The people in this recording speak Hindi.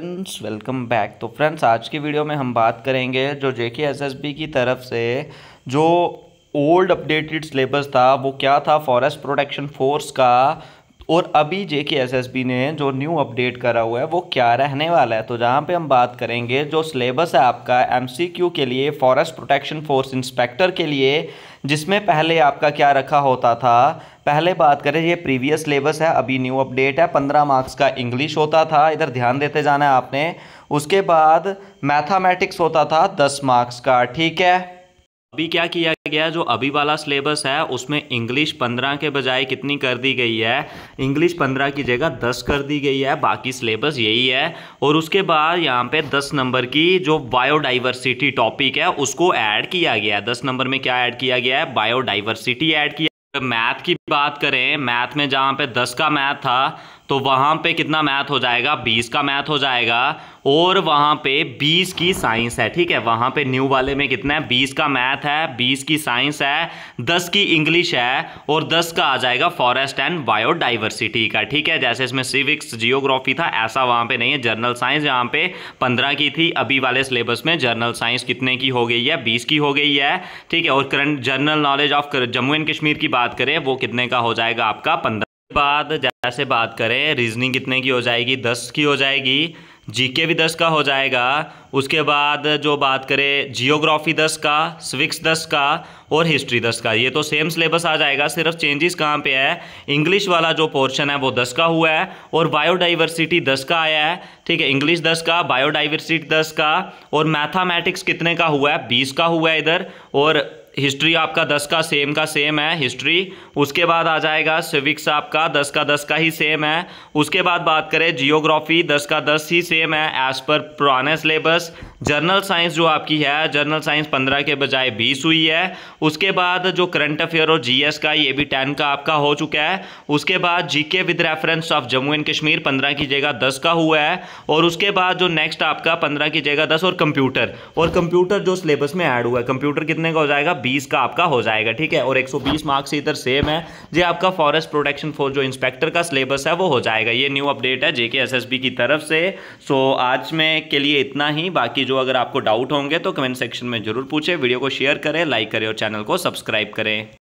फ्रेंड्स वेलकम बैक तो फ्रेंड्स आज की वीडियो में हम बात करेंगे जो जे के एस एस बी की तरफ से जो ओल्ड अपडेटेड सिलेबस था वो क्या था फॉरेस्ट प्रोटेक्शन फोर्स का और अभी जे के एस एस बी ने जो न्यू अपडेट करा हुआ है वो क्या रहने वाला है तो जहाँ पे हम बात करेंगे जो सिलेबस है आपका एम सी क्यू के लिए फॉरेस्ट प्रोटेक्शन फोर्स इंस्पेक्टर के लिए जिसमें पहले आपका क्या रखा होता था पहले बात करें ये प्रीवियस सिलेबस है अभी न्यू अपडेट है पंद्रह मार्क्स का इंग्लिश होता था इधर ध्यान देते जाना है आपने उसके बाद मैथामेटिक्स होता था दस मार्क्स का ठीक है अभी क्या किया गया है जो अभी वाला सिलेबस है उसमें इंग्लिश पंद्रह के बजाय कितनी कर दी गई है इंग्लिश पंद्रह की जगह दस कर दी गई है बाकी सिलेबस यही है और उसके बाद यहाँ पे दस नंबर की जो बायोडाइवर्सिटी टॉपिक है उसको ऐड किया गया है दस नंबर में क्या ऐड किया गया है बायोडाइवर्सिटी ऐड किया मैथ की बात करें मैथ में जहाँ पे दस का मैथ था तो वहाँ पे कितना मैथ हो जाएगा 20 का मैथ हो जाएगा और वहाँ पे 20 की साइंस है ठीक है वहाँ पे न्यू वाले में कितना है 20 का मैथ है 20 की साइंस है 10 की इंग्लिश है और 10 का आ जाएगा फॉरेस्ट एंड बायोडाइवर्सिटी का ठीक है जैसे इसमें सिविक्स जियोग्राफी था ऐसा वहाँ पे नहीं है जर्नल साइंस यहाँ पे 15 की थी अभी वाले सिलेबस में जर्नल साइंस कितने की हो गई है बीस की हो गई है ठीक है और current general knowledge of Jammu and Kashmir की बात करें वो कितने का हो जाएगा आपका पंद्रह बाद जैसे बात करें रीजनिंग कितने की हो जाएगी दस की हो जाएगी जीके भी दस का हो जाएगा उसके बाद जो बात करें जियोग्राफी दस का स्विक्स दस का और हिस्ट्री दस का ये तो सेम सिलेबस आ जाएगा सिर्फ चेंजेस कहाँ पे है इंग्लिश वाला जो पोर्शन है वो दस का हुआ है और बायोडाइवर्सिटी दस का आया है ठीक है इंग्लिश दस का बायोडाइवर्सिटी दस का और मैथामेटिक्स कितने का हुआ है बीस का हुआ है इधर और हिस्ट्री आपका दस का सेम का सेम है हिस्ट्री उसके बाद आ जाएगा सिविक्स आपका दस का दस का ही सेम है उसके बाद बात करें जियोग्राफी दस का दस ही सेम है एज़ पर पुराने सिलेबस जर्नल साइंस जो आपकी है जर्नल साइंस पंद्रह के बजाय बीस हुई है उसके बाद जो करंट अफेयर और जीएस का ये भी टेन का आपका हो चुका है उसके बाद GK with reference of Jammu and Kashmir पंद्रह की जगह दस का हुआ है और उसके बाद जो नेक्स्ट आपका पंद्रह की जगह दस और कंप्यूटर और कंप्यूटर जो सिलेबस में ऐड हुआ है कंप्यूटर कितने का हो जाएगा बीस का आपका हो जाएगा ठीक है और एक मार्क्स इधर सेम है जो आपका फॉरेस्ट प्रोटेक्शन फोर्स जो इंस्पेक्टर का सिलेबस है वो हो जाएगा ये न्यू अपडेट है जेके की तरफ से सो आज में के लिए इतना ही बाकी जो अगर आपको डाउट होंगे तो कमेंट सेक्शन में जरूर पूछें वीडियो को शेयर करें लाइक करें और चैनल को सब्सक्राइब करें